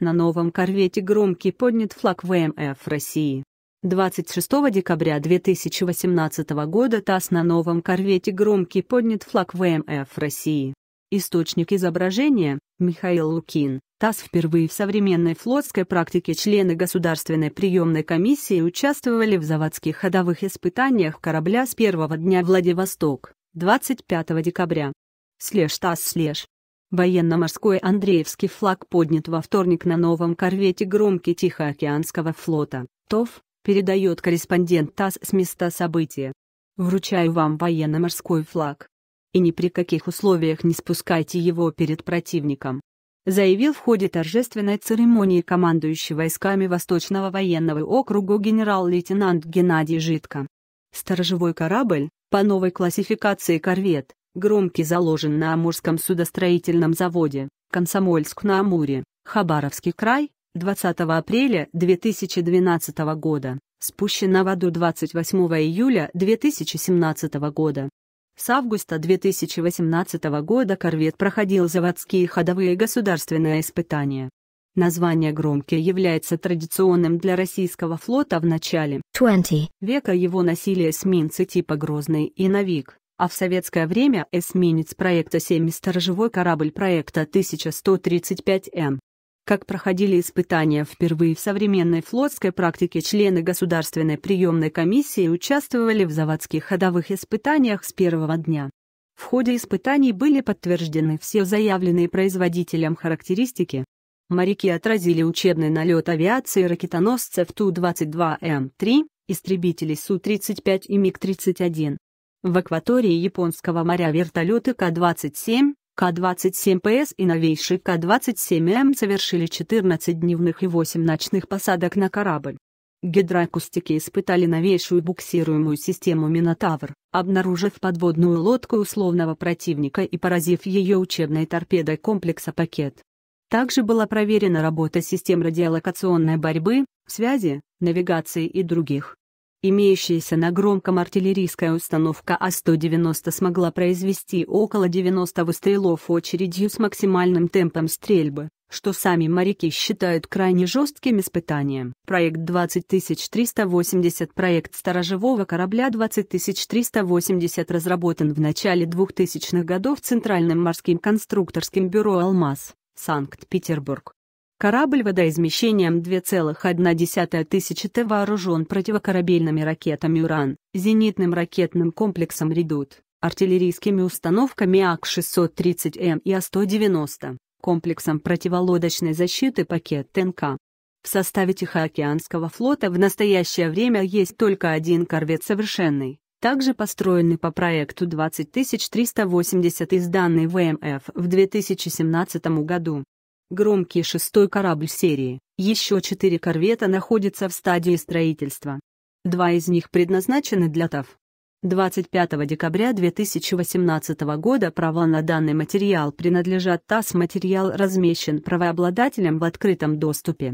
На новом корвете «Громкий» поднят флаг ВМФ России. 26 декабря 2018 года ТАСС на новом корвете «Громкий» поднят флаг ВМФ России. Источник изображения – Михаил Лукин. ТАСС впервые в современной флотской практике члены Государственной приемной комиссии участвовали в заводских ходовых испытаниях корабля с первого дня Владивосток, 25 декабря. Слеж ТАСС слеж. Военно-морской Андреевский флаг поднят во вторник на новом корвете «Громки» Тихоокеанского флота, ТОВ, передает корреспондент ТАСС с места события. Вручаю вам военно-морской флаг. И ни при каких условиях не спускайте его перед противником. Заявил в ходе торжественной церемонии командующий войсками Восточного военного округа генерал-лейтенант Геннадий Житко. Сторожевой корабль, по новой классификации корвет, громкий заложен на Амурском судостроительном заводе, Комсомольск-на-Амуре, Хабаровский край, 20 апреля 2012 года, Спущен на воду 28 июля 2017 года. С августа 2018 года корвет проходил заводские ходовые государственные испытания. Название «Громкий» является традиционным для российского флота в начале 20 века его носили эсминцы типа «Грозный» и «Новик» а в советское время эсминец проекта 7 сторожевой корабль проекта 1135 м Как проходили испытания впервые в современной флотской практике члены Государственной приемной комиссии участвовали в заводских ходовых испытаниях с первого дня. В ходе испытаний были подтверждены все заявленные производителем характеристики. Моряки отразили учебный налет авиации ракетоносцев Ту-22М3, истребителей Су-35 и МиГ-31, в акватории Японского моря вертолеты К-27, К-27ПС и новейший К-27М совершили 14 дневных и 8 ночных посадок на корабль. Гидроакустики испытали новейшую буксируемую систему «Минотавр», обнаружив подводную лодку условного противника и поразив ее учебной торпедой комплекса «Пакет». Также была проверена работа систем радиолокационной борьбы, связи, навигации и других. Имеющаяся на громком артиллерийская установка А-190 смогла произвести около 90 выстрелов очередью с максимальным темпом стрельбы, что сами моряки считают крайне жестким испытанием. Проект 20380 Проект сторожевого корабля 20380 разработан в начале 2000-х годов Центральным морским конструкторским бюро «Алмаз», Санкт-Петербург. Корабль водоизмещением 2,1 тысячи Т вооружен противокорабельными ракетами «Уран», зенитным ракетным комплексом «Редут», артиллерийскими установками АК-630М и А-190, комплексом противолодочной защиты «Пакет ТНК». В составе Тихоокеанского флота в настоящее время есть только один корвет «Совершенный», также построенный по проекту 20380 из данной ВМФ в 2017 году. Громкий шестой корабль серии. Еще четыре корвета находятся в стадии строительства. Два из них предназначены для ТАВ. 25 декабря 2018 года права на данный материал принадлежат ТАСС. Материал размещен правообладателем в открытом доступе.